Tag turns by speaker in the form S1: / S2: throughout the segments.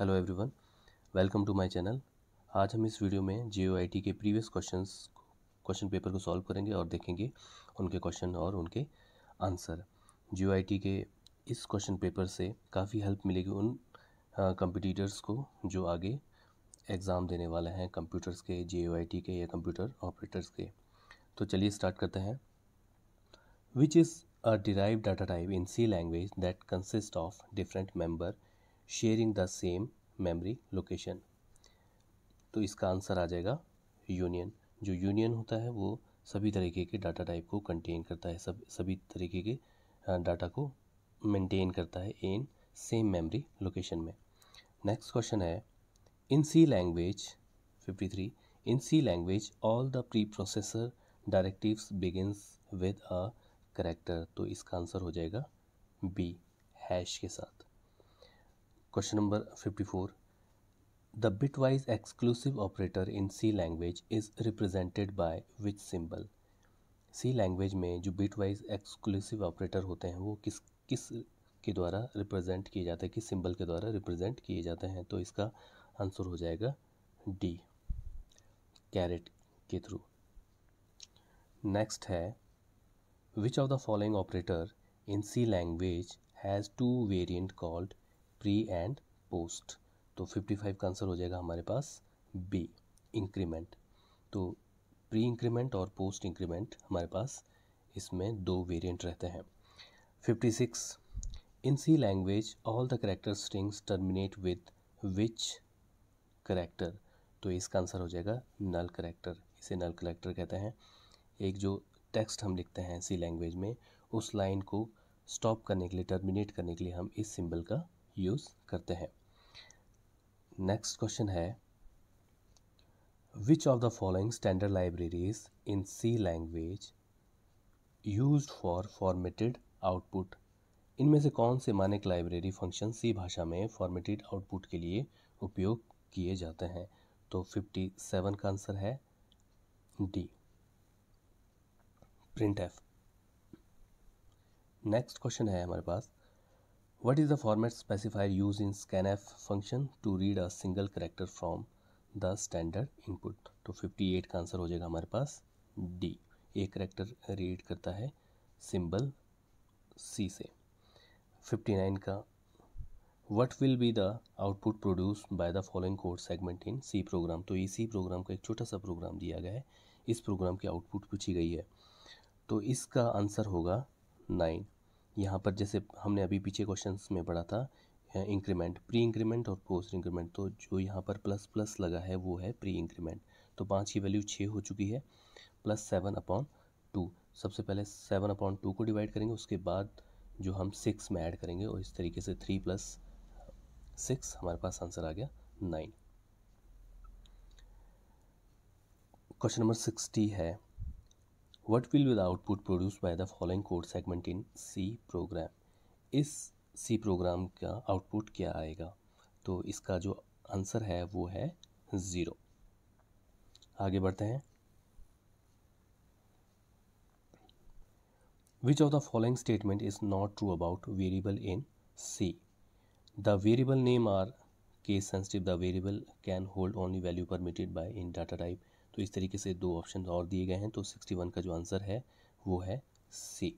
S1: Hello everyone welcome to my channel आज हम इस वीडियो में J K previous questions question paper को सॉल्व करेंगे और देखेंगे उनके क्वेश्चन और उनके आंसर जे के इस क्वेश्चन पेपर से काफ़ी हेल्प मिलेगी उन कंपटीटर्स को जो आगे एग्ज़ाम देने वाले हैं कंप्यूटर्स के जे के या कंप्यूटर ऑपरेटर्स के तो चलिए स्टार्ट करते हैं which is a derived data type in C language that consist of different member sharing the same memory location तो इसका आंसर आ जाएगा यूनियन जो यूनियन होता है वो सभी तरीके के डाटा टाइप को कंटेन करता है सब सभी तरीके के डाटा को मेंटेन करता है इन सेम मेमोरी लोकेशन में नेक्स्ट क्वेश्चन है in C language 53 in C language all the preprocessor directives begins with a character तो इसका आंसर हो जाएगा बी हैश के साथ question number fifty four the bitwise exclusive operator in C language is represented by which symbol C language में जो bit bitwise exclusive operator होते हैं वो किस किस के द्वारा रिप्रेजेंट किए जाते हैं किस सिंबल के द्वारा रिप्रेजेंट किए जाते हैं तो इसका आंसर हो जाएगा डी कैरेट के थ्रू नेक्स्ट है which of the following operator in C language has two variant called pre and post तो 55 का आंसर हो जाएगा हमारे पास बी इंक्रीमेंट तो प्री इंक्रीमेंट और पोस्ट इंक्रीमेंट हमारे पास इसमें दो वेरिएंट रहते हैं 56 in C language all the character strings terminate with which character तो इसका आंसर हो जाएगा नल करेक्टर इसे नल करेक्टर कहते हैं एक जो टेक्स्ट हम लिखते हैं सी लैंग्वेज में उस लाइन को स्टॉप करने के लिए टर्मिनेट करने के लिए हम इस सिंबल का यूज़ करते हैं नेक्स्ट क्वेश्चन है which of the following standard libraries in C language use for formatted output इनमें से कौन से मानक लाइब्रेरी फंक्शन सी भाषा में फॉर्मेटेड आउटपुट के लिए उपयोग किए जाते हैं तो 57 का आंसर है D print F next question है हमारे पास what is the format specified use in scan F function to read a single character from the standard input तो फिफ्टी एट का आंसर हो जाएगा हमारे पास डी एक करेक्टर रीड करता है सिंबल सी से फिफ्टी नाइन का what will be the output produce by the following course segment in C program तो ये सी प्रोग्राम का एक छोटा सा प्रोग्राम दिया गया है इस प्रोग्राम की आउटपुट पूछी गई है तो इसका आंसर होगा नाइन यहाँ पर जैसे हमने अभी पीछे क्वेश्चन में पढ़ा था इंक्रीमेंट प्री इंक्रीमेंट और पोस्ट इंक्रीमेंट तो जो यहाँ पर प्लस प्लस लगा है वो है प्री इंक्रीमेंट तो पाँच की वैल्यू छः हो चुकी है प्लस सेवन अपॉन टू सबसे पहले सेवन अपॉन टू को डिवाइड करेंगे उसके बाद जो हम सिक्स में ऐड करेंगे और इस तरीके से थ्री प्लस सिक्स हमारे पास आंसर आ गया नाइन क्वेश्चन नंबर सिक्सटी है What will be the output produced by the following code segment in C program? इस C program का output क्या आएगा तो इसका जो आंसर है वो है ज़ीरो आगे बढ़ते हैं Which of the following statement is not true about variable in C? The variable name are case sensitive. The variable can hold only value permitted by in data type तो इस तरीके से दो ऑप्शन और दिए गए हैं तो सिक्सटी वन का जो आंसर है वो है सी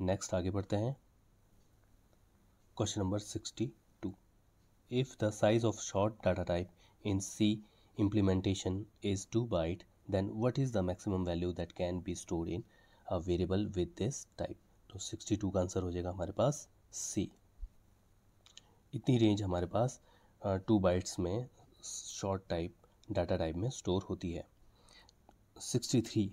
S1: नेक्स्ट आगे बढ़ते हैं question number sixty two if the size of short data type in C implementation is two byte then what is the maximum value that can be store in a variable with this type तो 62 का answer हो जाएगा हमारे पास सी इतनी range हमारे पास two bytes में शॉर्ट टाइप डाटा टाइप में स्टोर होती है 63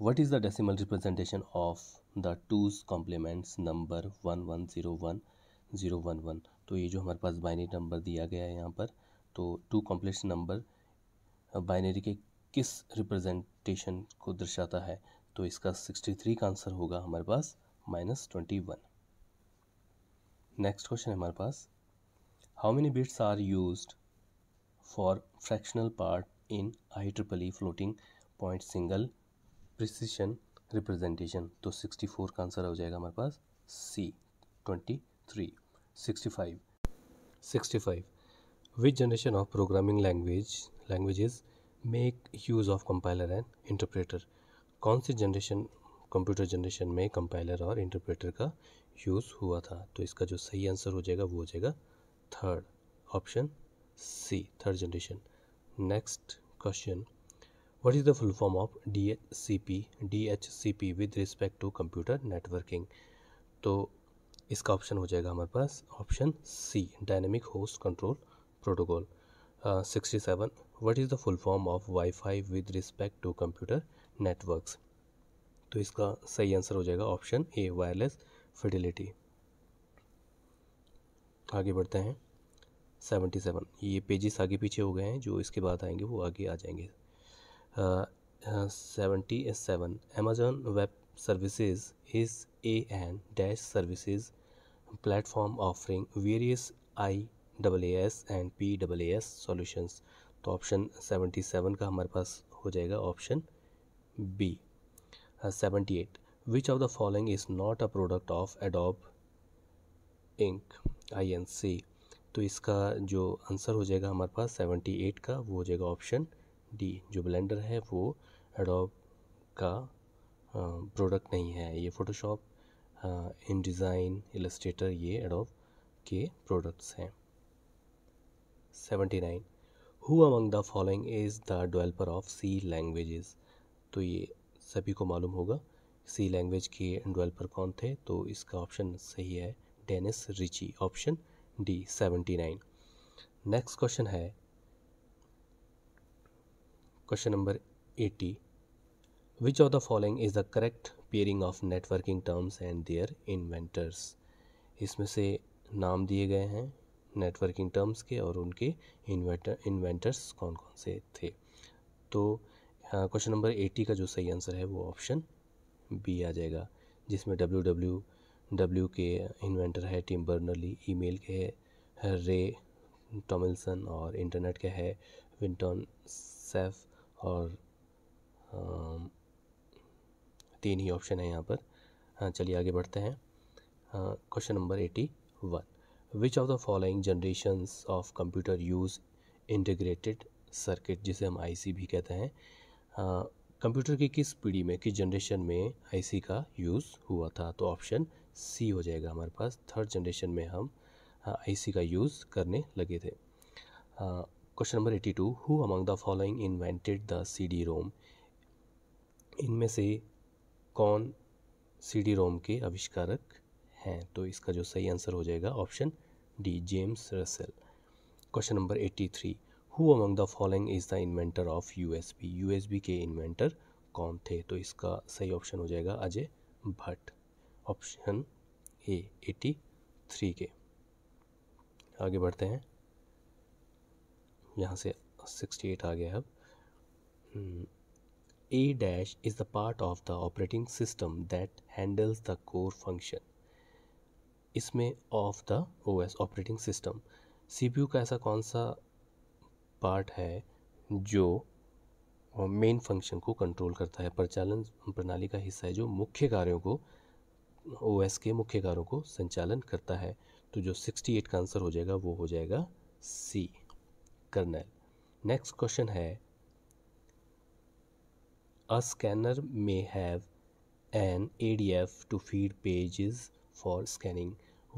S1: what is the decimal representation of the two's complements number one one zero one zero one one तो ये जो हमारे पास बाइनरी नंबर दिया गया है यहाँ पर तो टू कॉम्प्लेक्स नंबर बाइनरी के किस रिप्रेजेंटेशन को दर्शाता है तो इसका 63 का आंसर होगा हमारे पास minus twenty one next question है हमारे पास how many bits are used for fractional part in IEEE floating point single precision representation तो 64 का आंसर हो जाएगा हमारे पास C 23 65 65 which generation of programming language languages make use of compiler and interpreter कौन सी जनरेशन कंप्यूटर जनरेशन में compiler और interpreter का यूज़ हुआ था तो इसका जो सही आंसर हो जाएगा वो हो जाएगा third option C third generation next question is the of D H C P D H C P with respect to computer networking तो इसका ऑप्शन हो जाएगा हमारे पास option C dynamic host control protocol sixty seven what is the full form of WiFi with respect to computer networks तो इसका सही answer हो जाएगा ऑप्शन ए वायरलेस फिडिलिटी आगे बढ़ते हैं सेवेंटी सेवन ये पेजेस आगे पीछे हो गए हैं जो इसके बाद आएंगे वो आगे आ जाएंगे seventy seven Amazon web services is a an dash services platform offering various I double A S and P double A S solutions तो ऑप्शन सेवेंटी सेवन का हमारे पास हो जाएगा option B seventy eight which of the following is not a product of Adobe Inc I N C तो इसका जो answer हो जाएगा हमारे पास 78 का वो हो जाएगा ऑप्शन डी जो ब्लेंडर है वो एडोब का प्रोडक्ट नहीं है ये फ़ोटोशॉप इन डिज़ाइन इलस्ट्रेटर ये एडोब के प्रोडक्ट्स हैं 79 who among the following is the developer of C languages तो ये सभी को मालूम होगा सी लैंग्वेज के डेवलपर कौन थे तो इसका ऑप्शन सही है Dennis Ritchie option D seventy nine next question है question number eighty which of the following is the correct pairing of networking terms and their inventors इसमें से नाम दिए गए हैं नेटवर्किंग टर्म्स के और उनके इन्वेंटर इन्वेंटर्स कौन कौन से थे तो क्वेश्चन नंबर एटी का जो सही आंसर है वो ऑप्शन बी आ जाएगा जिसमें डब्ल्यू डब्ल्यू डब्ल्यू के इन्वेंटर है टिम बर्नली ईमेल के है रे टॉमिल्सन और इंटरनेट के है विंटन सेफ और um, तीन ही ऑप्शन है यहाँ पर हाँ चलिए आगे बढ़ते हैं question number eighty one which of the following generation of computer use integrated circuit जिसे हम आईसी भी कहते हैं कंप्यूटर हाँ, की किस पीढ़ी में किस जनरेशन में आईसी का यूज़ हुआ था तो ऑप्शन सी हो जाएगा हमारे पास थर्ड जनरेशन में हम आईसी हाँ, का यूज़ करने लगे थे question number eighty two who among the following invented the C D ROM इनमें से कौन सी डी रोम के आविष्कारक हैं तो इसका जो सही आंसर हो जाएगा option D James Russell question number eighty three who among the following is the inventor of U S B U S B के इन्वेंटर कौन थे तो इसका सही ऑप्शन हो जाएगा Ajay Bhatt option A three के आगे बढ़ते हैं यहाँ से सिक्सटी एट आ गया अब hmm, a dash is the part of the operating system that handles the core function इसमें of the O S operating system C P U का ऐसा कौन सा पार्ट है जो मेन फंक्शन को कंट्रोल करता है प्रचालन प्रणाली का हिस्सा है जो मुख्य कार्यों को ओएस के मुख्य कारों को संचालन करता है तो जो 68 का आंसर हो जाएगा वो हो जाएगा सी कर्नल नेक्स्ट क्वेश्चन है a scanner may have an A D F to feed pages for scanning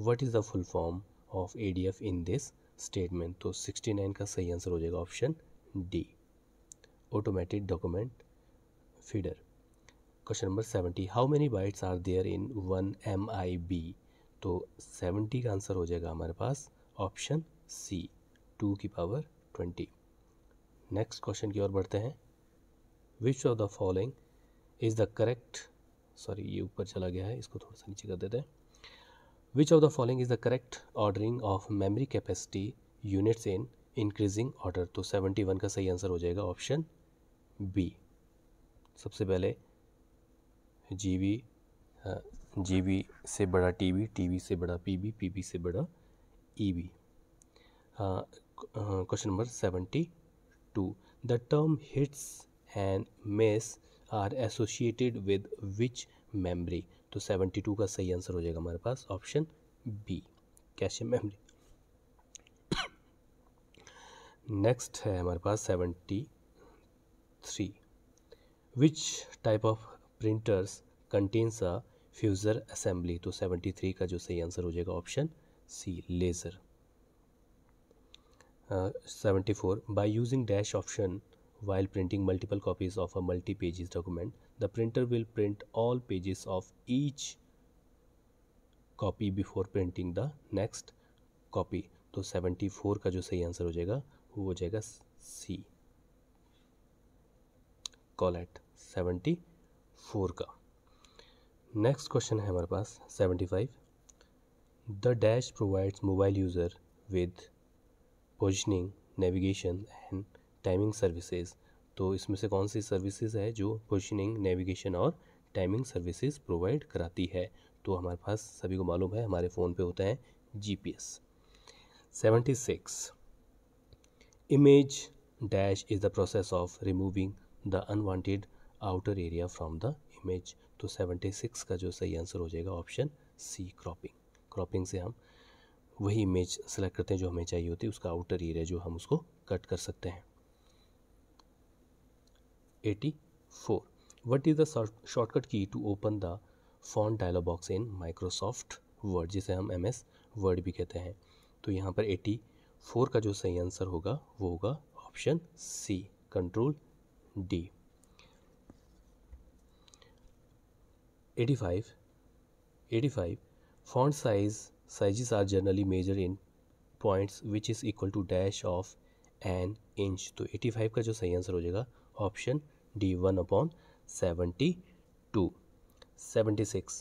S1: what is the full form of A D F in this statement तो 69 का सही आंसर हो जाएगा option D automatic document feeder question number seventy how many bytes are there in one M I B तो सेवेंटी का answer हो जाएगा हमारे पास ऑप्शन सी टू की पावर ट्वेंटी नेक्स्ट क्वेश्चन की ओर बढ़ते हैं which of the following is the correct sorry ये ऊपर चला गया है इसको थोड़ा सा नीचे कर देते हैं which of the following is the correct ordering of memory capacity units in increasing order तो सेवेंटी वन का सही आंसर हो जाएगा ऑप्शन बी सबसे पहले जीबी हाँ, जीबी से बड़ा टीबी टीबी से बड़ा पीबी पीबी से बड़ा ईबी हाँ, हाँ, question number seventy two the term hits and miss are associated with which memory तो सेवेंटी टू का सही आंसर हो जाएगा हमारे पास option B cache memory next है हमारे पास seventy three which type of printers contains a fuser assembly तो सेवेंटी थ्री का जो सही आंसर हो जाएगा option C laser seventy four by using dash option while printing multiple copies of a multi pages document the printer will print all pages of each copy before printing the next copy तो seventy four का जो सही answer हो जाएगा वो हो जाएगा C collate seventy four का नेक्स्ट क्वेश्चन है हमारे पास seventy five the dash provides mobile user with positioning navigation and timing services तो इसमें से कौन सी सर्विसेज है जो पोजिशनिंग नेविगेशन और टाइमिंग सर्विसेज प्रोवाइड कराती है तो हमारे पास सभी को मालूम है हमारे फ़ोन पे होता है seventy six image dash is the process of removing the unwanted outer area from the image तो 76 का जो सही आंसर हो जाएगा ऑप्शन सी क्रॉपिंग क्रॉपिंग से हम वही इमेज सेलेक्ट करते हैं जो हमें चाहिए होती है उसका आउटर एरिया जो हम उसको कट कर सकते हैं 84 what is the shortcut key to open the font dialog box in Microsoft Word जिसे हम एम एस वर्ड भी कहते हैं तो यहाँ पर 84 का जो सही आंसर होगा वो होगा option C control D eighty five eighty five font size sizes are generally measured in points which is equal to dash of an inch तो 85 का जो सही आंसर हो जाएगा option D one upon seventy two seventy six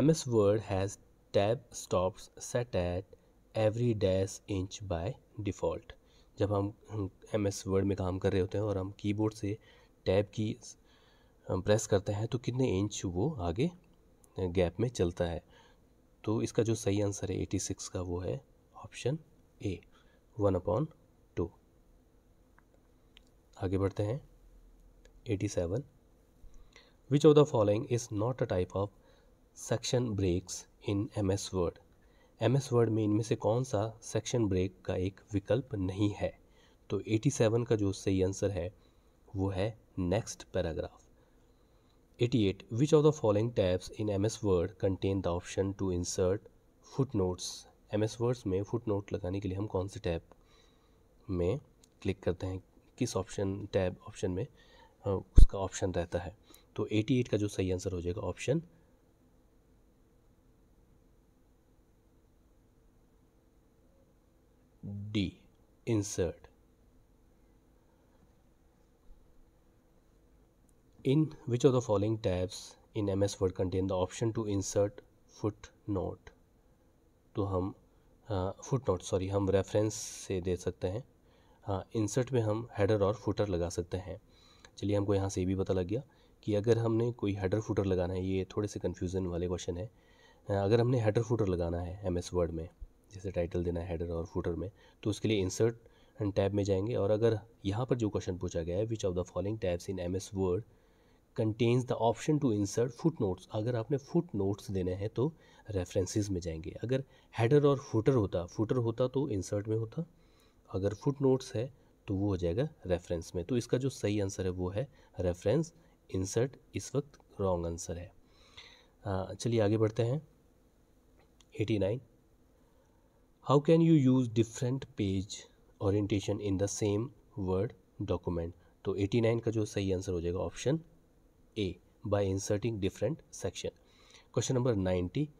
S1: M S Word has tab stops set at every dash inch by default जब हम M S Word में काम कर रहे होते हैं और हम कीबोर्ड से टैब की प्रेस करते हैं तो कितने इंच वो आगे गैप में चलता है तो इसका जो सही आंसर है एटी सिक्स का वो है option A one upon two आगे बढ़ते हैं eighty seven which of the following is not a type of section breaks in M S Word M S Word में इनमें से कौन सा सेक्शन ब्रेक का एक विकल्प नहीं है तो एटी सेवन का जो सही आंसर है वो है next paragraph 88. Which of the following tabs in MS Word contain the option to insert footnotes? MS Word में footnote लगाने के लिए हम कौन से टैब में क्लिक करते हैं किस ऑप्शन टैब ऑप्शन में उसका ऑप्शन रहता है तो 88 का जो सही आंसर हो जाएगा option D insert In which of the following tabs in MS Word contain the option to insert footnote? तो हम फुट नोट सॉरी हम रेफरेंस से दे सकते हैं हाँ इंसर्ट में हम हेडर और फुटर लगा सकते हैं चलिए हमको यहाँ से ये भी पता लग गया कि अगर हमने कोई हेडर फुटर लगाना है ये थोड़े से कन्फ्यूज़न वाले क्वेश्चन है हाँ, अगर हमने हेडर फुटर लगाना है एम एस वर्ड में जैसे टाइटल देना है हेडर और फुटर में तो उसके लिए इंसर्ट टैब में जाएंगे और अगर यहाँ पर जो क्वेश्चन पूछा गया है which of the following tabs in M S Word contains the option to insert footnotes अगर आपने फुट नोट्स देने हैं तो रेफरेंसेस में जाएंगे अगर हेडर और फुटर होता फुटर होता तो इंसर्ट में होता अगर फुट नोट्स है तो वो हो जाएगा रेफरेंस में तो इसका जो सही आंसर है वो है रेफरेंस इंसर्ट इस वक्त रॉन्ग आंसर है चलिए आगे बढ़ते हैं eighty nine how can you use different page orientation in the same word document तो एटी नाइन का जो सही आंसर हो जाएगा option A by inserting different section. Question number 90.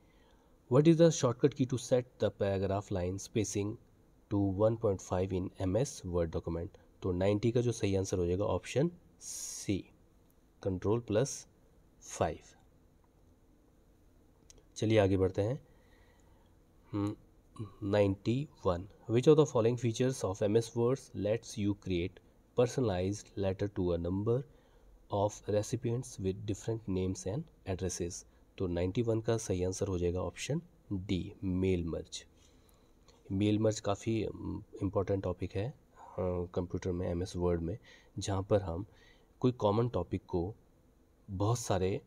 S1: What is the shortcut key to set the paragraph line spacing to 1.5 in MS Word document? तो 90 का जो सही आंसर हो जाएगा option C control plus five चलिए आगे बढ़ते हैं ninety one which of the following features of M S Word's lets you create personalize letter to a number of recipients with different names and addresses तो 91 का सही answer हो जाएगा option D mail merge mail merge काफ़ी important topic है computer में M S Word में जहाँ पर हम कोई कॉमन टॉपिक को बहुत सारे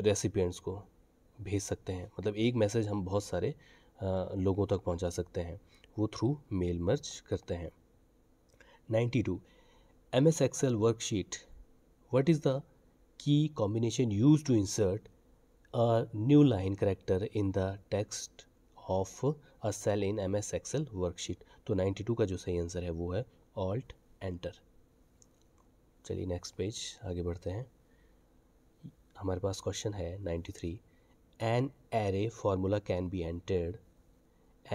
S1: रेसिपियंट्स को भेज सकते हैं मतलब एक मैसेज हम बहुत सारे लोगों तक पहुंचा सकते हैं वो थ्रू मेल मर्ज करते हैं 92 M S Excel worksheet what is the key combination used to insert a new line character in the text of a cell in M S Excel worksheet तो 92 का जो सही आंसर है वो है alt enter चलिए नेक्स्ट पेज आगे बढ़ते हैं हमारे पास क्वेश्चन है 93 an array formula can be entered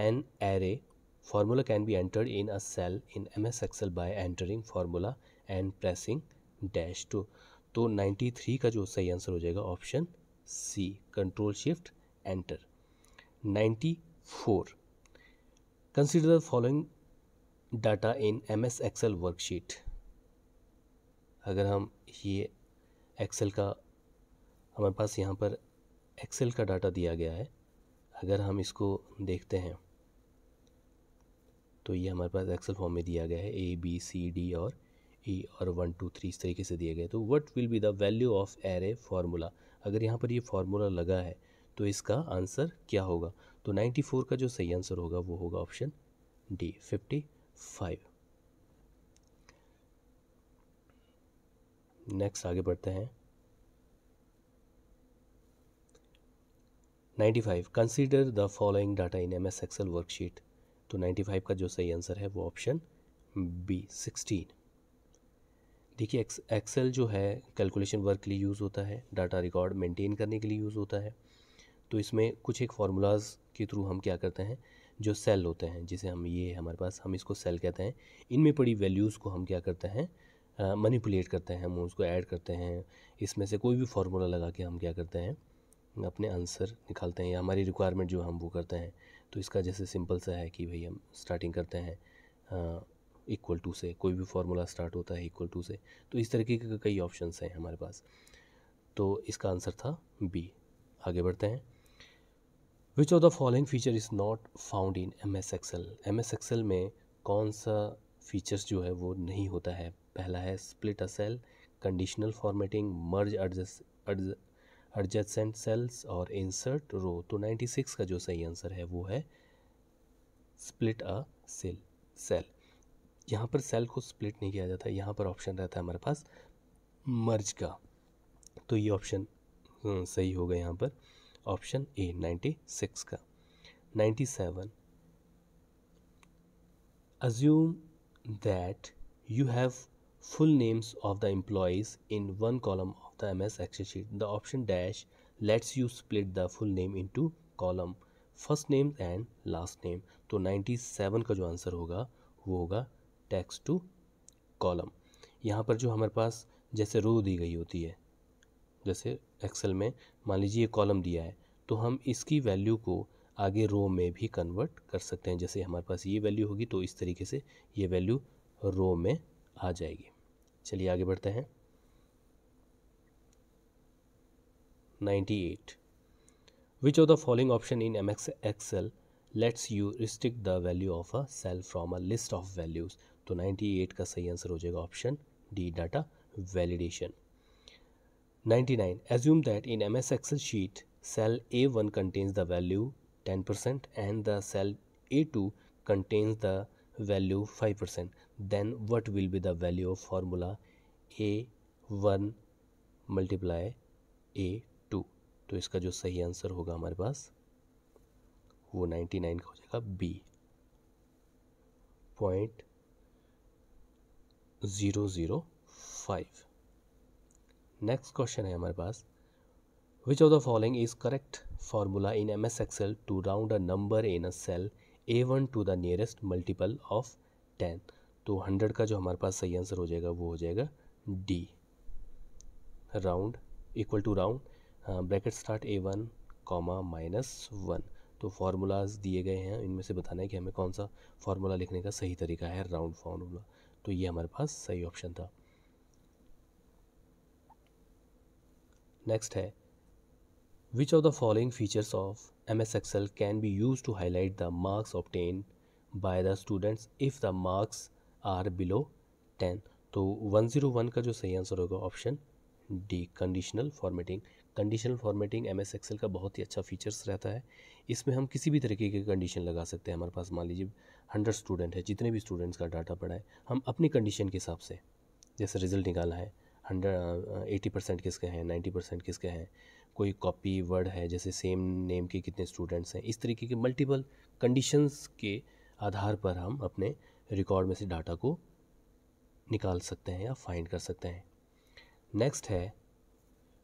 S1: an array formula can be entered in a cell in MS Excel by entering formula and pressing dash to तो 93 का जो सही आंसर हो जाएगा option C control shift enter 94 consider the following data in M S Excel worksheet अगर हम ये Excel का हमारे पास यहाँ पर एक्सेल का डाटा दिया गया है अगर हम इसको देखते हैं तो ये हमारे पास एक्सेल फॉर्म में दिया गया है ए बी सी डी और ई e और वन टू थ्री इस तरीके से दिए गए तो what will be the value of array formula अगर यहाँ पर ये फार्मूला लगा है तो इसका आंसर क्या होगा तो 94 का जो सही आंसर होगा वो होगा ऑप्शन डी 55 नेक्स्ट आगे बढ़ते हैं 95 consider the following data in M S Excel worksheet तो 95 का जो सही आंसर है वो ऑप्शन बी 16 देखिए एक्स एक्सेल जो है कैलकुलेशन वर्क के लिए यूज़ होता है डाटा रिकॉर्ड मेंटेन करने के लिए यूज़ होता है तो इसमें कुछ एक फार्मूलाज के थ्रू हम क्या करते हैं जो सेल होते हैं जिसे हम ये हमारे पास हम इसको सेल कहते हैं इनमें पड़ी वैल्यूज़ को हम क्या करते हैं मनीपुलेट करते हैं हम उसको ऐड करते हैं इसमें से कोई भी फार्मूला लगा के हम क्या करते हैं अपने आंसर निकालते हैं या हमारी रिक्वायरमेंट जो हम वो करते हैं तो इसका जैसे सिंपल सा है कि भाई हम स्टार्टिंग करते हैं इक्वल टू से कोई भी फार्मूला स्टार्ट होता है इक्वल टू से तो इस तरीके के कई ऑप्शन हैं हमारे पास तो इसका आंसर था बी आगे बढ़ते हैं which of the following feature is not found in M S Excel M S Excel में कौन सा फीचर्स जो है वो नहीं होता है पहला है split a cell conditional formatting merge adjust adjacent cells और इंसर्ट रो तो 96 का जो सही आंसर है वो है स्प्लिट अ सेल सेल यहाँ पर सेल को स्प्लिट नहीं किया जाता यहाँ पर ऑप्शन रहता है हमारे पास मर्ज का तो ये ऑप्शन हम्म, सही होगा यहाँ पर ऑप्शन ए 96 का 97 assume that you have full names of the employees in one column of the M S Excel sheet the option dash lets you split the full name into column first name and last name तो 97 का जो answer होगा वो होगा text two column यहाँ पर जो हमारे पास जैसे रो दी गई होती है जैसे एक्सेल में मान लीजिए ये कॉलम दिया है तो हम इसकी वैल्यू को आगे रो में भी कन्वर्ट कर सकते हैं जैसे हमारे पास ये वैल्यू होगी तो इस तरीके से ये वैल्यू रो में आ जाएगी चलिए आगे बढ़ते हैं 98 which of the following option in mx excel lets you restrict the value of a cell from a list of values तो 98 का सही आंसर हो जाएगा option D data validation 99 assume that in M S Excel sheet cell A one contains the value 10% percent and the cell A two contains the value 5% percent then what will be the value of formula A one multiply A two तो इसका जो सही answer होगा हमारे पास वो ninety nine का हो जाएगा B point zero zero five next question है हमारे पास which of the following is correct formula in M S Excel to round a number in a cell A one to the nearest multiple of ten तो hundred का जो हमारे पास सही answer हो जाएगा वो हो जाएगा D round equal to round bracket start A one comma minus one तो फार्मूलाज दिए गए हैं इनमें से बताना है कि हमें कौन सा फार्मूला लिखने का सही तरीका है राउंड फार्मूला तो ये हमारे पास सही ऑप्शन था नेक्स्ट है which of the following features of M S Excel can be use to highlight the marks obtain by the students if the marks are below ten तो वन जीरो वन का जो सही answer होगा option D conditional formatting conditional formatting M S Excel का बहुत ही अच्छा features रहता है इसमें हम किसी भी तरीके की कंडीशन लगा सकते हैं हमारे पास मान लीजिए हंड्रेड स्टूडेंट है जितने भी स्टूडेंट्स का डाटा पड़ा है हम अपनी कंडीशन के हिसाब से जैसे रिजल्ट निकाला है हंड्रेड एटी परसेंट किसके हैं नाइन्टी परसेंट किसके हैं कोई कॉपी वर्ड है जैसे सेम नेम के कितने स्टूडेंट्स हैं इस तरीके के मल्टीपल कंडीशंस के आधार पर हम अपने रिकॉर्ड में से डाटा को निकाल सकते हैं या फाइंड कर सकते हैं नेक्स्ट है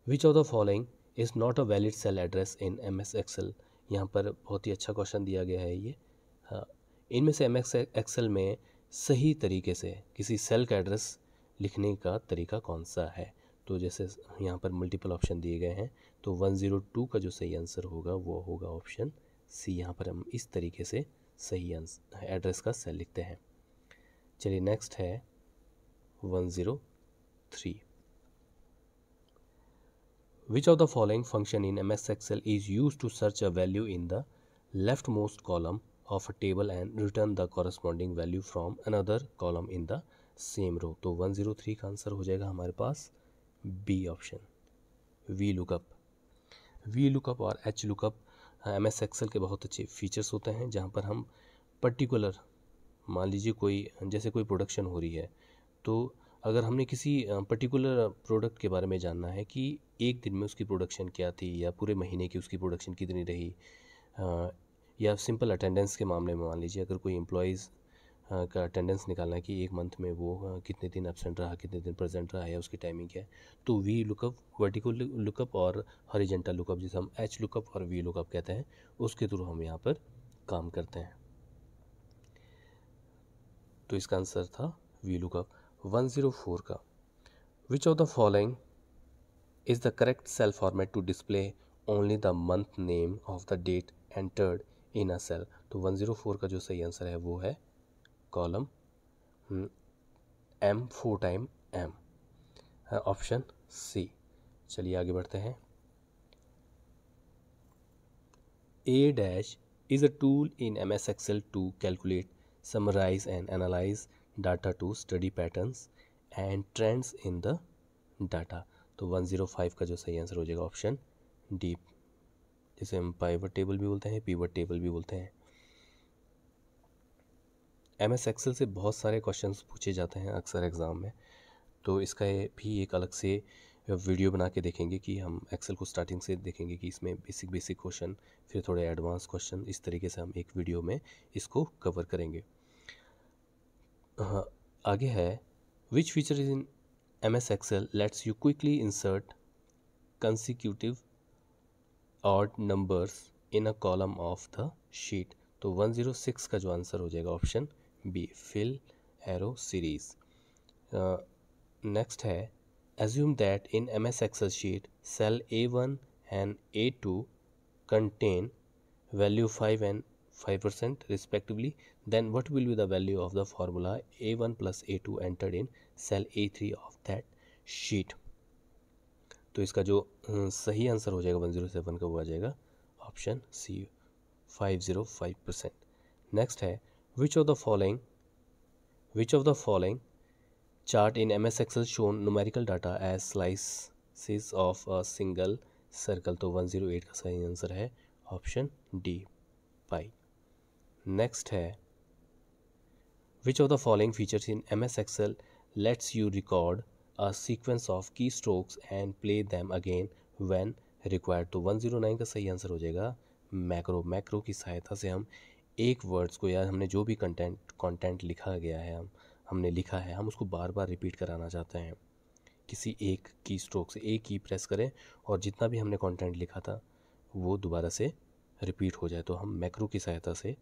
S1: which of the following is not a valid cell address in M S Excel यहाँ पर बहुत ही अच्छा क्वेश्चन दिया गया है ये हाँ, इनमें से एम एक्सेल में सही तरीके से किसी सेल का एड्रेस लिखने का तरीका कौन सा है तो जैसे यहाँ पर मल्टीपल ऑप्शन दिए गए हैं तो 102 का जो सही आंसर होगा वो होगा ऑप्शन सी यहाँ पर हम इस तरीके से सही आंसर एड्रेस का सेल लिखते हैं चलिए नेक्स्ट है 103 the following function in M S Excel is use to search a value in the left most column of a table and return the corresponding value from another column in the same row तो 103 का answer हो जाएगा हमारे पास B option V lookup V lookup और H lookup M S Excel के बहुत अच्छे फीचर्स होते हैं जहाँ पर हम पर्टिकुलर मान लीजिए कोई जैसे कोई प्रोडक्शन हो रही है तो अगर हमने किसी पर्टिकुलर प्रोडक्ट के बारे में जानना है कि एक दिन में उसकी प्रोडक्शन क्या थी या पूरे महीने की उसकी प्रोडक्शन कितनी रही या सिंपल अटेंडेंस के मामले में मान लीजिए अगर कोई एम्प्लॉयज़ का अटेंडेंस निकालना है कि एक मंथ में वो कितने दिन एबसेंट रहा कितने दिन प्रेजेंट रहा है उसकी टाइमिंग क्या है तो वी लुकअप वर्टिकल लुकअप और हॉरिजेंटल लुकअप जिसे हम एच लुकअप और वी लुकअप कहते हैं उसके थ्रू हम यहाँ पर काम करते हैं तो इसका आंसर था V lookup one zero four का which of the following is the correct cell format to display only the month name of the date entered in a cell तो वन जीरो फोर का जो सही answer है वो है column hmm, M four time M हाँ, option C चलिए आगे बढ़ते हैं A dash is a tool in M S Excel to calculate summarize and analyse data to study patterns and trends in the data तो one zero five का जो सही answer हो जाएगा ऑप्शन डी इसे हम पाइवट टेबल भी बोलते हैं पीवट टेबल भी बोलते हैं एम एस एक्सेल से बहुत सारे क्वेश्चंस पूछे जाते हैं अक्सर एग्ज़ाम में तो इसका भी एक अलग से वीडियो बना के देखेंगे कि हम एक्सेल को स्टार्टिंग से देखेंगे कि इसमें बेसिक बेसिक क्वेश्चन फिर थोड़े एडवांस क्वेश्चन इस तरीके से हम एक वीडियो में इसको कवर करेंगे हाँ आगे है which feature is in M S Excel lets you quickly insert consecutive odd numbers in a column of the sheet तो 106 का जो आंसर हो जाएगा option B fill arrow series next है assume that in M S Excel sheet cell A one and A two contain value five and five percent respectively then what will be the value of the formula A one plus A two entered in cell A three of that sheet तो इसका जो सही answer हो जाएगा one zero seven का वो आ जाएगा option C five zero five percent next है which of the following which of the following chart in M S Excel shown numerical data as slices of a single circle तो one zero eight का सही answer है option D pie next है which of the following features in M S Excel lets you record a sequence of keystrokes and play them again when required तो 109 का सही answer हो जाएगा macro macro की सहायता से हम एक वर्ड्स को या हमने जो भी कंटेंट कंटेंट लिखा गया है हम हमने लिखा है हम उसको बार बार रिपीट कराना चाहते हैं किसी एक की स्ट्रोक से एक की प्रेस करें और जितना भी हमने कंटेंट लिखा था वो दोबारा से रिपीट हो जाए तो हम मैक्रो की सहायता से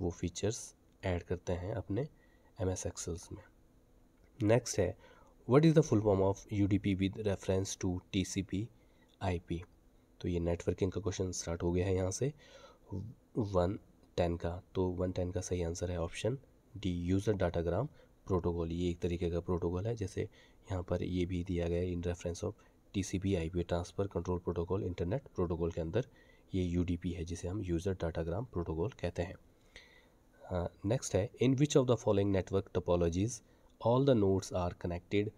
S1: वो फीचर्स ऐड करते हैं अपने एम एस एक्सल्स में नेक्स्ट है of U D P with reference to T C P I P तो ये नेटवर्किंग का क्वेश्चन स्टार्ट हो गया है यहाँ से वन टेन का तो वन टेन का सही आंसर है option D user datagram protocol ये एक तरीके का प्रोटोकॉल है जैसे यहाँ पर ये भी दिया गया है in reference of T C P I P transfer control protocol internet protocol के अंदर ये यू डी पी है जिसे हम यूज़र डाटाग्राम प्रोटोकॉल कहते हैं नेक्स्ट हाँ, uh, है in which of the following network topologies all the nodes are connected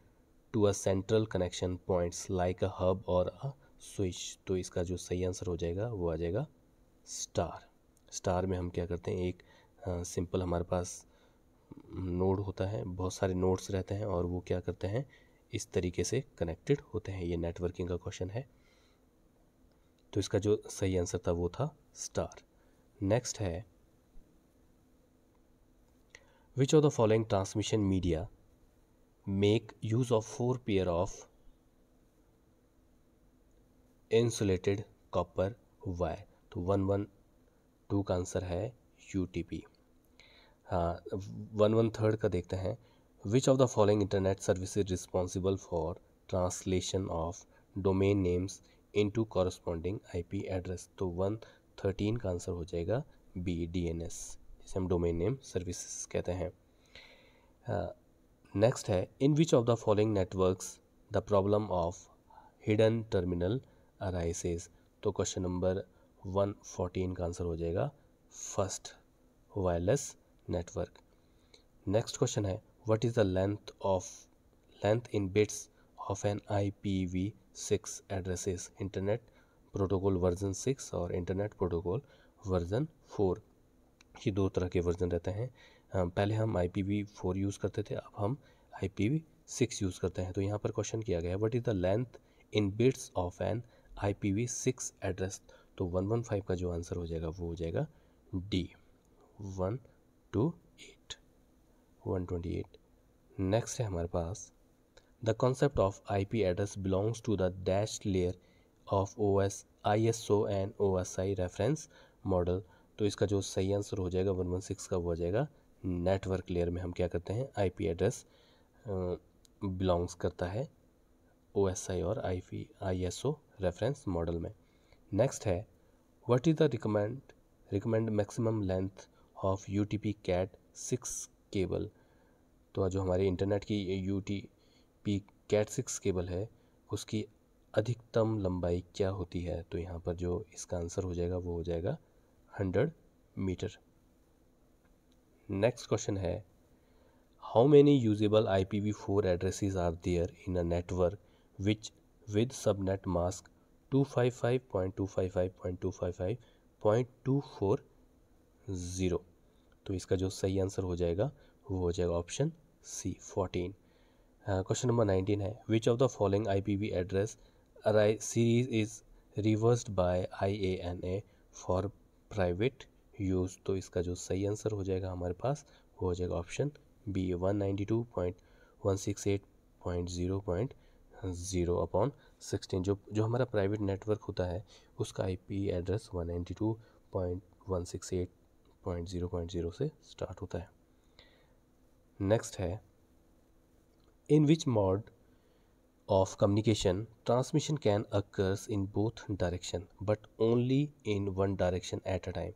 S1: to a central connection points like a hub or a switch तो इसका जो सही आंसर हो जाएगा वो आ जाएगा स्टार स्टार में हम क्या करते हैं एक सिंपल हमारे पास नोड होता है बहुत सारे नोड्स रहते हैं और वो क्या करते हैं इस तरीके से कनेक्टेड होते हैं ये नेटवर्किंग का क्वेश्चन है तो इसका जो सही आंसर था वो था स्टार नेक्स्ट है Which of the following transmission media make use of four pair of insulated copper wire तो वन वन टू का आंसर है यू टी पी हाँ वन वन थर्ड का देखते हैं which of the following internet service is responsible for translation of domain names into corresponding I P address तो one thirteen का answer हो जाएगा बी डी एन एस इसे हम डोमेन नेम सर्विसेज कहते हैं नेक्स्ट uh, है in which of the following networks the problem of hidden terminal arises तो क्वेश्चन नंबर वन फोर्टीन का आंसर हो जाएगा first wireless network next question है what is the length of length in bits of an I P V six addresses internet protocol version six और internet protocol version four ये दो तरह के version रहते हैं पहले हम I P V four use करते थे अब हम I P V six use करते हैं तो यहाँ पर क्वेश्चन किया गया है what is the length in bits of an I P V six address तो वन वन फाइव का जो आंसर हो जाएगा वो हो जाएगा D one two eight one twenty eight next है हमारे पास the concept of I P address belongs to the dash layer of O S I S O and O S I reference model तो इसका जो सही answer हो जाएगा one one six का वो आ जाएगा नेटवर्क लेयर में हम क्या करते हैं आईपी एड्रेस बिलोंग्स करता है ओएसआई और आई आईएसओ रेफरेंस मॉडल में नेक्स्ट है what is the recommend recommend maximum length of U T P cat six cable तो जो हमारे इंटरनेट की U T P cat six cable है उसकी अधिकतम लंबाई क्या होती है तो यहाँ पर जो इसका आंसर हो जाएगा वो हो जाएगा हंड्रेड मीटर नेक्स्ट क्वेश्चन है how many usable I P V four addresses are there in a network which with sub net mask two five five point two five five point two five five point two four zero तो इसका जो सही answer हो जाएगा वो हो जाएगा option C fourteen question number nineteen है which of the following I P V address series is reversed by I A N A for private use तो इसका जो सही आंसर हो जाएगा हमारे पास वो हो जाएगा option B one ninety two point one six eight point zero point zero upon sixteen जो जो हमारा प्राइवेट नेटवर्क होता है उसका IP address one ninety two point one six eight point zero point zero से स्टार्ट होता है next है in which mode of communication, transmission can occurs in both direction, but only in one direction at a time.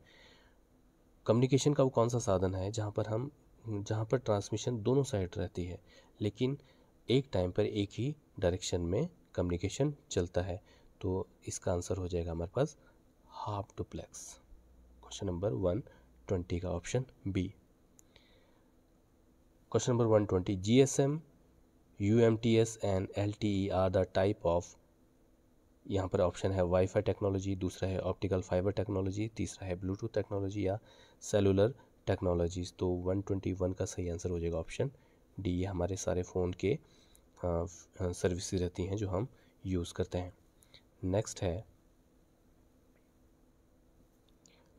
S1: Communication का वो कौन सा साधन है जहाँ पर हम जहाँ पर ट्रांसमिशन दोनों साइड रहती है लेकिन एक टाइम पर एक ही डायरेक्शन में कम्युनिकेशन चलता है तो इसका आंसर हो जाएगा हमारे पास half duplex question number one twenty का option B question number one twenty G S M UMTS and LTE are the type of यहाँ पर ऑप्शन है वाईफाई टेक्नोलॉजी दूसरा है ऑप्टिकल फाइबर टेक्नोलॉजी तीसरा है ब्लूटूथ टेक्नोलॉजी या सेलुलर टेक्नोलॉजीज़ तो 121 का सही आंसर हो जाएगा ऑप्शन डी ये हमारे सारे फ़ोन के सर्विस रहती हैं जो हम यूज़ करते हैं नेक्स्ट है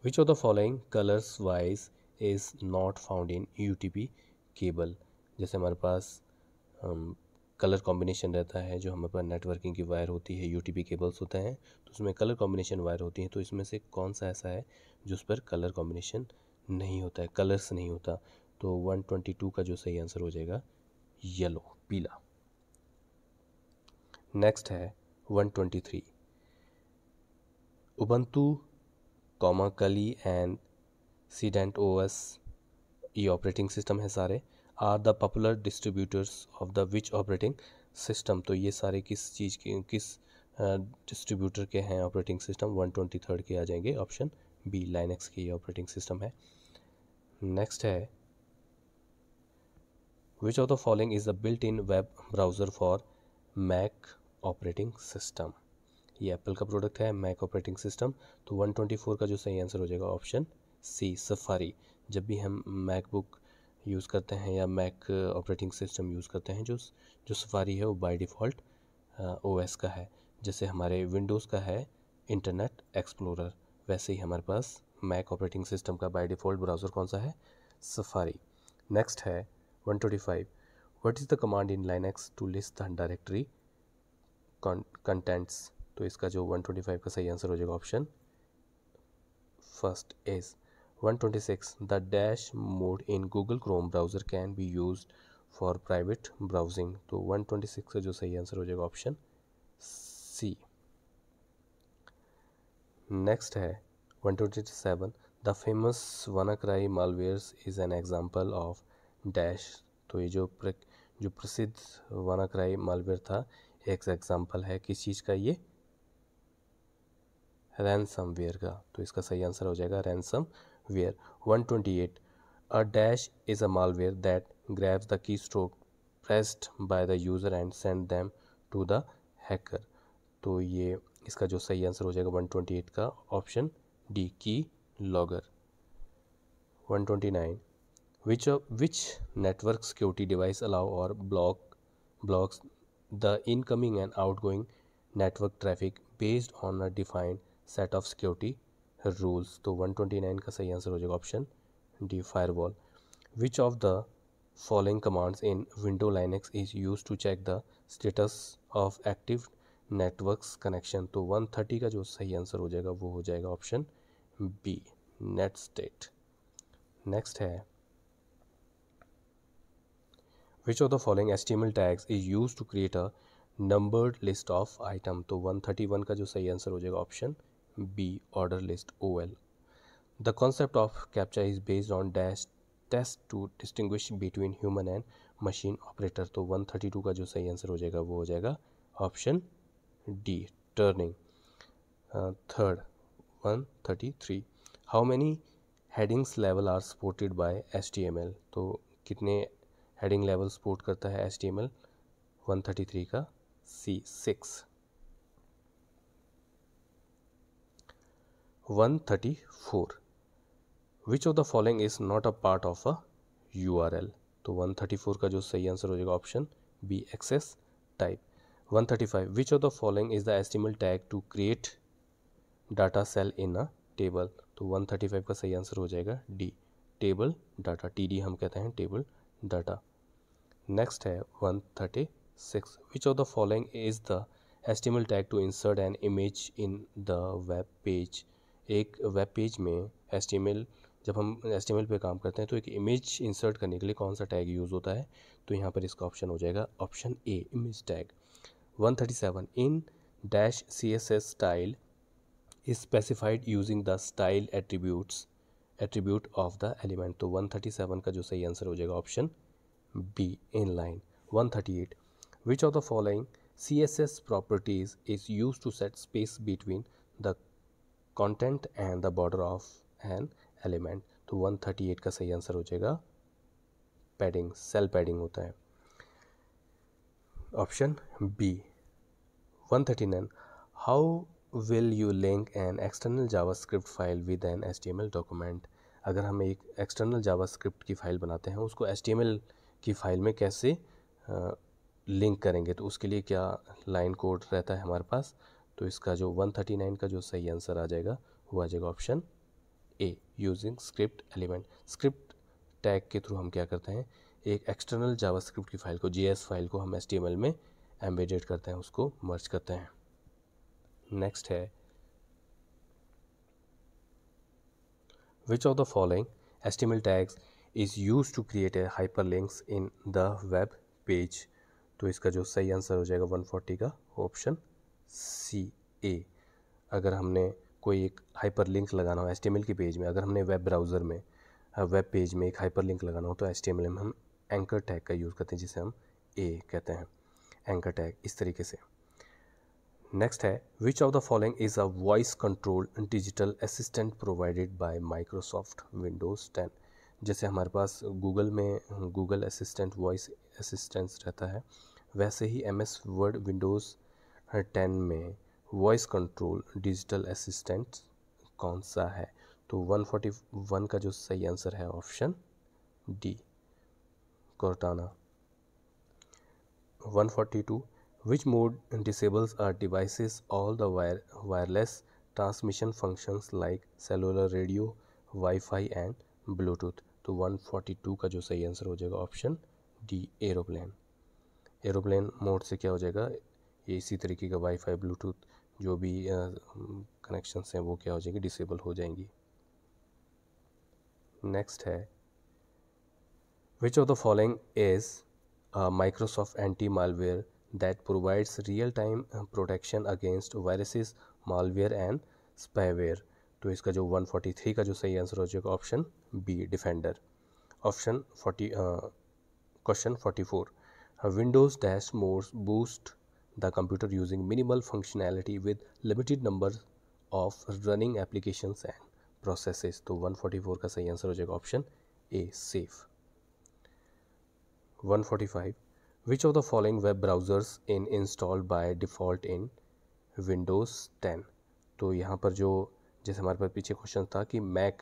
S1: which of the following colours wise is not found in U T P cable जैसे हमारे पास कलर कॉम्बिनेशन रहता है जो हमारे पास नेटवर्किंग की वायर होती है यूटीपी केबल्स होते हैं तो उसमें कलर कॉम्बिनेशन वायर होती है तो इसमें से कौन सा ऐसा है जिस पर कलर कॉम्बिनेशन नहीं होता है कलर्स नहीं होता तो 122 का जो सही आंसर हो जाएगा येलो पीला नेक्स्ट है 123 Ubuntu comma Kali and CentOS ये ऑपरेटिंग सिस्टम है सारे are the popular distributors of the which operating system तो ये सारे किस चीज़ के किस डिस्ट्रीब्यूटर के हैं operating system one twenty third के आ जाएंगे ऑप्शन बी एक्स के ऑपरेटिंग सिस्टम है नेक्स्ट है which of the following is the built in web browser for Mac operating system ये एप्पल का प्रोडक्ट है मैक ऑपरेटिंग सिस्टम तो वन ट्वेंटी फोर का जो सही आंसर हो जाएगा ऑप्शन सी सफारी जब भी हम मैकबुक यूज़ करते हैं या मैक ऑपरेटिंग सिस्टम यूज़ करते हैं जो जो सफारी है वो बाय डिफ़ॉल्ट ओ का है जैसे हमारे विंडोज़ का है इंटरनेट एक्सप्लोरर वैसे ही हमारे पास मैक ऑपरेटिंग सिस्टम का बाय डिफ़ॉल्ट ब्राउज़र कौन सा है सफारी नेक्स्ट है 125 what is the command in Linux to list the directory contents तो इसका जो 125 का सही आंसर हो जाएगा option first is 126 the dash mode in google chrome browser can be used for private browsing तो 126 का जो सही आंसर हो जाएगा ऑप्शन सी नेक्स्ट है 127 the famous WannaCry malwares is an example of dash तो ये जो प्र, जो प्रसिद्ध वनाक्राई मालवेयर था एक एग्जाम्पल है किस चीज़ का ये रैनसम वेयर का तो इसका सही आंसर हो जाएगा ransom where 128 a dash is a malware that grabs the keystroke pressed by the user and send them to the hacker to ये इसका जो सही आंसर हो जाएगा 128 का option D key logger. 129 which of which network security device allow or block blocks the incoming and outgoing network traffic based on a defined set of security rules तो 129 का सही आंसर हो जाएगा option D firewall which of the following commands in window Linux is use to check the status of active networks connection तो 130 का जो सही answer हो जाएगा वो हो जाएगा option B net stat next है which of the following HTML tags tags is use to create a numbered list of item तो 131 का जो सही आंसर हो जाएगा option B order list OL. The concept of CAPTCHA is based on dash test to distinguish between human and machine operator तो 132 का जो सही आंसर हो जाएगा वो हो जाएगा option D turning third 133 how many headings level are supported by S तो कितने हेडिंग लेवल सपोर्ट करता है एस 133 का C six one thirty four which of the following is not a part of a U R L तो one thirty four का जो सही answer हो जाएगा option B access type one thirty five which of the following is the HTML tag to create data cell in a table तो one thirty five का सही answer हो जाएगा D table data T D हम कहते हैं table data next है one thirty six which of the following is the HTML tag to insert an image in the web page एक web page में एस जब हम एस पे काम करते हैं तो एक इमेज इंसर्ट करने के लिए कौन सा टैग यूज़ होता है तो यहाँ पर इसका ऑप्शन हो जाएगा option A image tag 137 in dash C S S style is specified using the style attributes attribute of the element तो 137 का जो सही आंसर हो जाएगा option B inline 138 which of the following C S S properties is use to set space between the content and the border of an element तो 138 का सही answer हो जाएगा पैडिंग सेल पैडिंग होता है option B 139 how will you link an external JavaScript file with an L document अगर हम एक एक्सटर्नल जावास्क्रिप्ट की फ़ाइल बनाते हैं उसको एल की फ़ाइल में कैसे लिंक करेंगे तो उसके लिए क्या लाइन कोड रहता है हमारे पास तो इसका जो 139 का जो सही आंसर आ जाएगा वो आ जाएगा option A using script element script tag के थ्रू हम क्या करते हैं एक एक्सटर्नल जावा स्क्रिप्ट की फाइल को जे फाइल को हम एस में एम्बेडेड करते हैं उसको मर्ज करते हैं नेक्स्ट है which of the following following tags is use to create a hyperlinks in the web page तो इसका जो सही आंसर हो जाएगा 140 का ऑप्शन सी ए अगर हमने कोई एक हाइपर लिंक लगाना हो एल के पेज में अगर हमने वेब ब्राउज़र में वेब पेज में एक हाइपर लिंक लगाना हो तो एल में हम एंकर टैग का यूज़ करते हैं जिसे हम ए कहते हैं एंकर टैग इस तरीके से नेक्स्ट है which of the following is a voice control digital assistant provided by Microsoft Windows ten जैसे हमारे पास गूगल में गूगल असिस्टेंट वॉइस असिस्टेंस रहता है वैसे ही M S word Windows ten में वॉइस कंट्रोल डिजिटल असिस्टेंट कौन सा है तो वन फोर्टी वन का जो सही आंसर है option D Cortana one forty two which mode disables our device all the wire wireless transmission functions like cellular radio WiFi and Bluetooth तो one forty two का जो सही आंसर हो जाएगा option D aeroplane aeroplane mode से क्या हो जाएगा ये इसी तरीके का वाईफाई ब्लूटूथ जो भी कनेक्शंस हैं वो क्या हो जाएंगे डिसेबल हो जाएंगी नेक्स्ट है which of the following is Microsoft anti malware that provides real time protection against viruses malware and spyware. तो इसका जो 143 का जो सही आंसर हो जाएगा option B defender option forty question forty four Windows dash morse boost the computer using minimal functionality with limited number of running applications and processes तो 144 का सही आंसर हो जाएगा option A safe 145 which of the following web browsers in installed by default in windows 10 तो यहाँ पर जो जैसे हमारे पास पीछे क्वेश्चन था कि मैक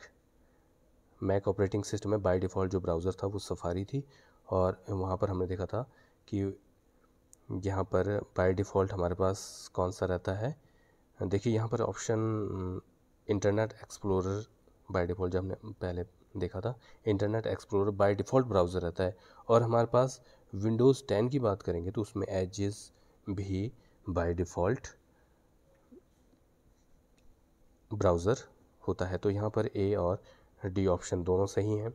S1: मैक ऑपरेटिंग सिस्टम में बाय डिफ़ॉल्ट जो ब्राउज़र था वो सफारी थी और वहाँ पर हमने देखा था कि यहाँ पर बाय डिफ़ॉल्ट हमारे पास कौन सा रहता है देखिए यहाँ पर option internet explorer by default जो हमने पहले देखा था internet explorer by default browser रहता है और हमारे पास विंडोज़ टेन की बात करेंगे तो उसमें एजेस भी बाय डिफ़ॉल्ट ब्राउज़र होता है तो यहाँ पर ए और डी ऑप्शन दोनों सही हैं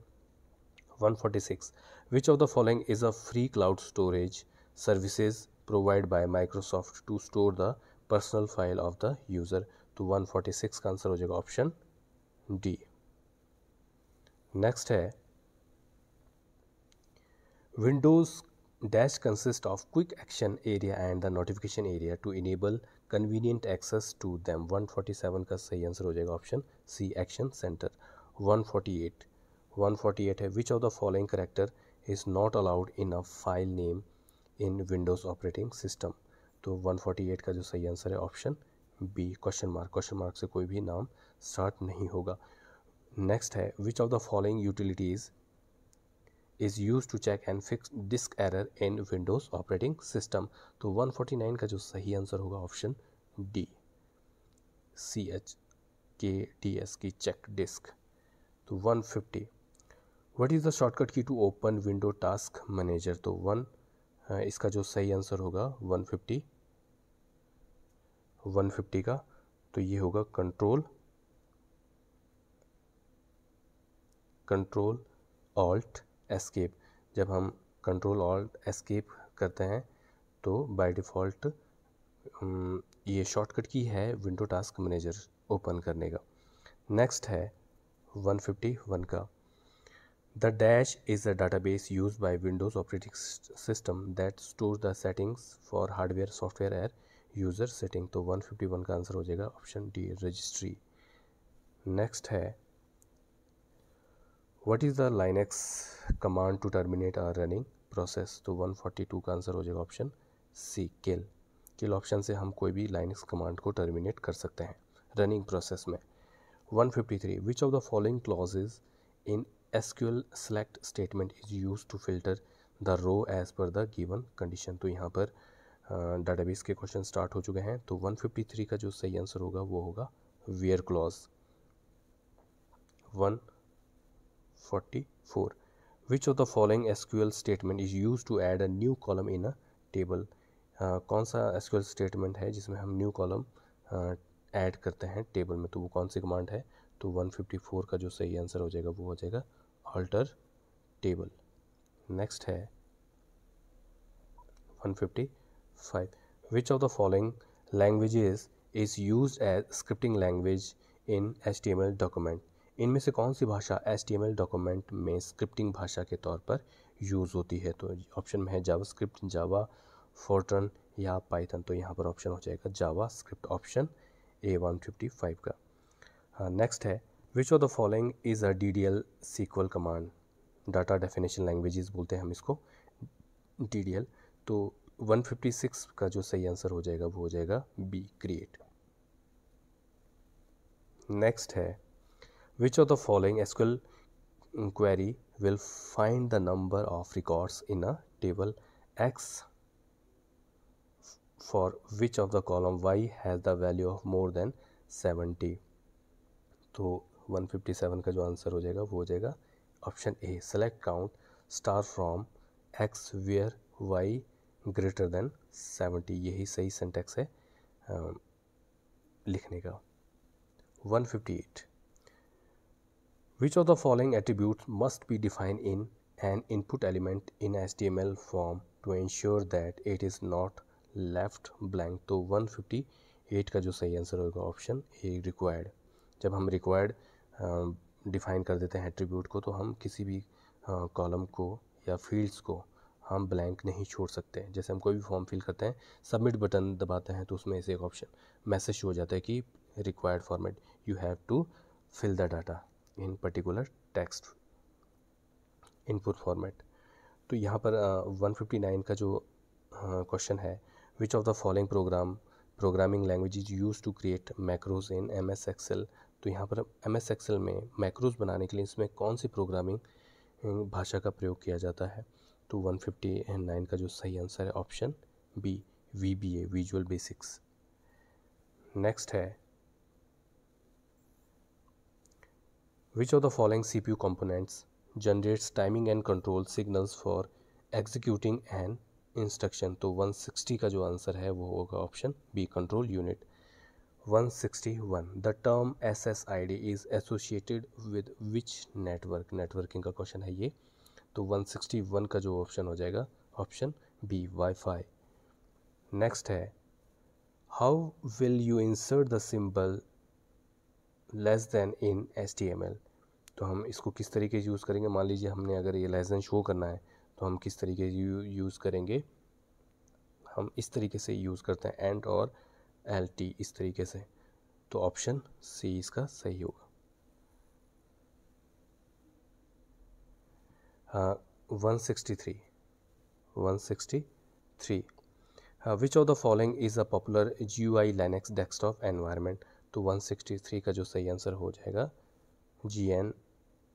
S1: 146 which of the following is a free cloud storage services provided by Microsoft to store the personal file of the user तो 146 का आंसर हो जाएगा ऑप्शन डी नेक्स्ट है Windows dash consist of quick action area and the notification area to enable convenient access to them 147 का सही answer हो जाएगा option सी action centre 148 148 है which of the following character is not allowed in a file name in Windows operating system तो 148 का जो सही answer है option B question mark question mark से कोई भी नाम स्टार्ट नहीं होगा नेक्स्ट है which of the following utilities is use to check and fix disk error in Windows operating system तो 149 का जो सही आंसर होगा ऑप्शन डी सी एच के टी एस की चेक डिस्क तो 150 what is the shortcut key to open window task manager तो one इसका जो सही आंसर होगा 150 150 का तो ये होगा कंट्रोल कंट्रोल ऑल्ट एस्केप जब हम कंट्रोल ऑल्ट एस्केप करते हैं तो बाय डिफ़ॉल्ट ये शॉर्टकट की है विंडो टास्क मैनेजर ओपन करने का नेक्स्ट है 151 का The dash is a database used by Windows operating system that stores the settings for hardware, software or user setting तो 151 का आंसर हो जाएगा ऑप्शन डी रजिस्ट्री नेक्स्ट है what is the Linux command to terminate our running process तो 142 का answer हो जाएगा option सी किल किल option से हम कोई भी लाइनेक्स कमांड को टर्मिनेट कर सकते हैं रनिंग प्रोसेस में 153 which of the following clause in SQL select statement is use to filter the row as per the given condition तो यहाँ पर डाटाबेस के क्वेश्चन स्टार्ट हो चुके हैं तो 153 का जो सही आंसर होगा वो होगा where clause 144 which of the following SQL statement is use to add a new column in a table कौन सा एसक्यूएल स्टेटमेंट है जिसमें हम न्यू कॉलम एड करते हैं टेबल में तो वो कौन सी कमांड है तो 154 का जो सही आंसर हो जाएगा वो हो जाएगा अल्टर टेबल नेक्स्ट है 155 which of the following languages is use as scripting language in L document इनमें से कौन सी भाषा एल डॉक्यूमेंट में स्क्रिप्टिंग भाषा के तौर पर यूज़ होती है तो ऑप्शन में है जावा स्क्रिप्ट जावा फोर्टन या पाइथन तो यहाँ पर ऑप्शन हो जाएगा JavaScript option A one fifty five का नेक्स्ट हाँ, है which of the following is a D D L SQL command data definition languages बोलते हैं हम इसको डी डी एल तो 156 का जो सही आंसर हो जाएगा वो हो जाएगा बी क्रिएट नेक्स्ट है which of the following SQL query will find the number of records in a table X for which of the column Y has the value of more than seventy तो 157 का जो answer हो जाएगा वो हो जाएगा option A select count star from X where Y greater than 70 यही सही सेंटेक्स है लिखने का 158 which of the following attribute must be define in an input element in S M L form to ensure that it is not left blank तो 158 का जो सही answer होगा ऑप्शन ए रिक्वायर्ड जब हम रिक्वायर्ड डिफ़ाइन कर देते हैं एट्रीब्यूट को तो हम किसी भी कॉलम को या फील्ड्स को हम ब्लैंक नहीं छोड़ सकते जैसे हम कोई भी फॉर्म फिल करते हैं सबमिट बटन दबाते हैं तो उसमें ऐसे एक ऑप्शन मैसेज शो हो जाता है कि required format you have to fill the data in particular text input format तो यहाँ पर वन फिफ्टी नाइन का जो क्वेश्चन है which of the following program programming language use to create macros in M S Excel तो यहाँ पर M S Excel में मैक्रोज बनाने के लिए इसमें कौन सी प्रोग्रामिंग भाषा का प्रयोग किया जाता है तो वन फिफ्टी एंड नाइन का जो सही आंसर है option B V B A visual basics next है which of the following C P U components generates timing and control signals for executing and instruction तो 160 का जो आंसर है वो होगा option B control unit 161 S I D is associated with which network networking का question है ये तो 161 का जो ऑप्शन हो जाएगा ऑप्शन बी वाईफाई नेक्स्ट है how will you insert the symbol less than in S T M L तो हम इसको किस तरीके से यूज़ करेंगे मान लीजिए हमने अगर ये लेस देन शो करना है तो हम किस तरीके से यूज़ करेंगे हम इस तरीके से यूज़ करते हैं एंड और एल टी इस तरीके से तो ऑप्शन सी इसका सही होगा हाँ one sixty three one sixty three which of the following is a popular G I Linux desktop environment तो वन सिक्सटी थ्री का जो सही आंसर हो जाएगा G N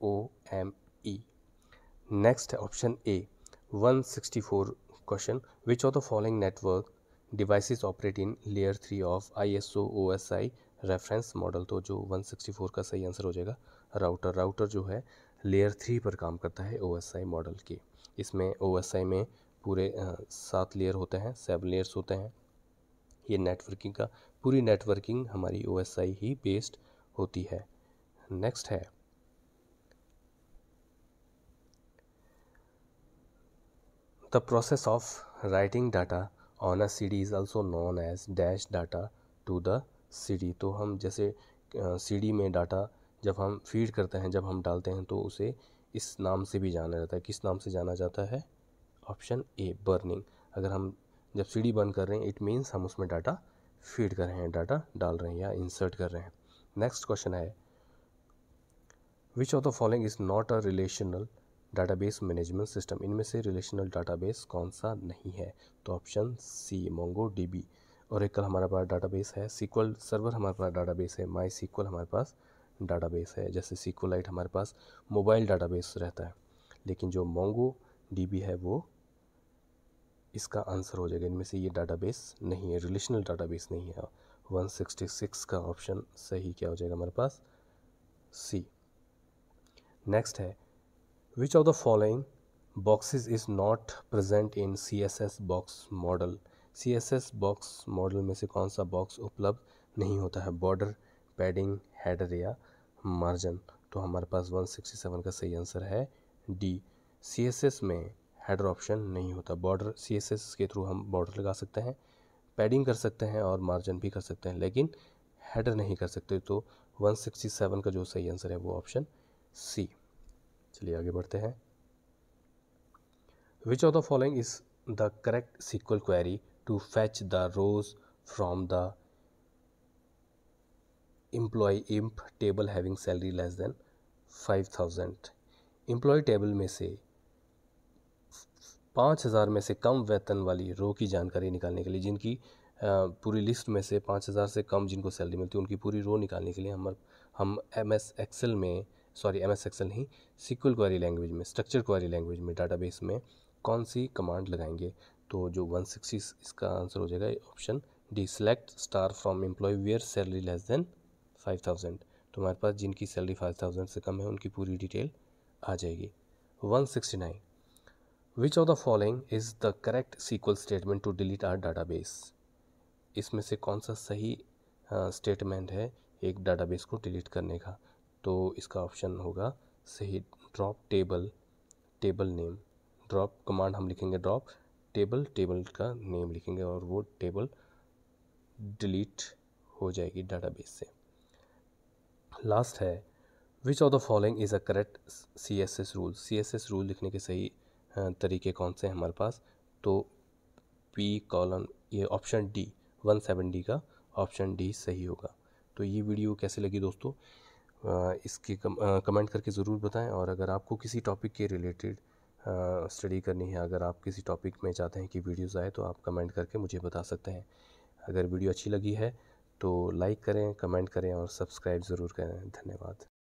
S1: O M E next option A one sixty four question which of the following network devices operate in layer three of I S O O S I reference model तो जो 164 का सही answer हो जाएगा router router जो है layer three पर काम करता है ओ एस आई मॉडल के इसमें ओ एस आई में पूरे सात लेयर होते हैं सेवन लेयर्स होते हैं ये नेटवर्किंग का पूरी नेटवर्किंग हमारी ओ एस आई ही बेस्ड होती है नेक्स्ट है the process of writing data on a CD is also known as dash data to the CD तो हम जैसे सीडी में डाटा जब हम फीड करते हैं जब हम डालते हैं तो उसे इस नाम से भी जाना जाता है किस नाम से जाना जाता है ऑप्शन ए बर्निंग अगर हम जब सी डी बर्न कर रहे हैं इट मीन्स हम उसमें डाटा फीड कर रहे हैं डाटा डाल रहे हैं या इंसर्ट कर रहे हैं नेक्स्ट क्वेश्चन है which of the following is not a relational database management system इनमें से रिलेशनल डाटाबेस कौन सा नहीं है तो ऑप्शन सी मोंगो डी और एकल हमारे पास डाटाबेस है सीक्वल सर्वर हमारे पास डाटाबेस है माई सीक्वल हमारे पास डाटाबेस है जैसे सीक्वलाइट हमारे पास मोबाइल डाटाबेस रहता है लेकिन जो मोंगो डी है वो इसका आंसर हो जाएगा इनमें से ये डाटाबेस नहीं है रिलेशनल डाटाबेस नहीं है 166 का ऑप्शन सही क्या हो जाएगा हमारे पास सी नेक्स्ट है Which of the following boxes is not present in CSS box model? CSS box model में से कौन सा बॉक्स उपलब्ध नहीं होता है बॉर्डर पैडिंग हेडर या मार्जिन तो हमारे पास 167 का सही आंसर है डी CSS में हेडर ऑप्शन नहीं होता बॉर्डर CSS के थ्रू हम बॉर्डर लगा सकते हैं पैडिंग कर सकते हैं और मार्जिन भी कर सकते हैं लेकिन हेडर नहीं कर सकते तो 167 का जो सही आंसर है वो ऑप्शन सी चलिए आगे बढ़ते हैं which of the following is the correct SQL query to fetch the rows from the employee emp table having salary less than five thousand employee table में से पाँच हज़ार में से कम वेतन वाली रो की जानकारी निकालने के लिए जिनकी पूरी लिस्ट में से पाँच हज़ार से कम जिनको सैलरी मिलती है उनकी पूरी रो निकालने के लिए हम हम एम एस एक्सेल में सॉरी एम एस एक्सल नहीं सिक्वल क्वारी लैंग्वेज में स्ट्रक्चर क्वारी लैंग्वेज में डाटाबेस में कौन सी कमांड लगाएंगे तो जो वन सिक्सटी इसका आंसर हो जाएगा option D select star from employee where salary less than thousand तो हमारे पास जिनकी सैलरी फाइव थाउजेंड से कम है उनकी पूरी डिटेल आ जाएगी one sixty nine which of the following is the correct SQL statement to delete our database इसमें से कौन सा सही स्टेटमेंट है एक डाटा बेस को डिलीट करने का तो इसका ऑप्शन होगा सही drop table table name drop command हम लिखेंगे ड्रॉप टेबल टेबल का नेम लिखेंगे और वो टेबल डिलीट हो जाएगी डाटाबेस से लास्ट है which of the following is a correct C S S rule C S S rule लिखने के सही तरीके कौन से हैं हमारे पास तो पी कॉलन ये option D one seven D का ऑप्शन डी सही होगा तो ये वीडियो कैसे लगी दोस्तों इसके कम, कमेंट करके ज़रूर बताएं और अगर आपको किसी टॉपिक के रिलेटेड स्टडी करनी है अगर आप किसी टॉपिक में चाहते हैं कि वीडियोज़ आए तो आप कमेंट करके मुझे बता सकते हैं अगर वीडियो अच्छी लगी है तो लाइक करें कमेंट करें और सब्सक्राइब ज़रूर करें धन्यवाद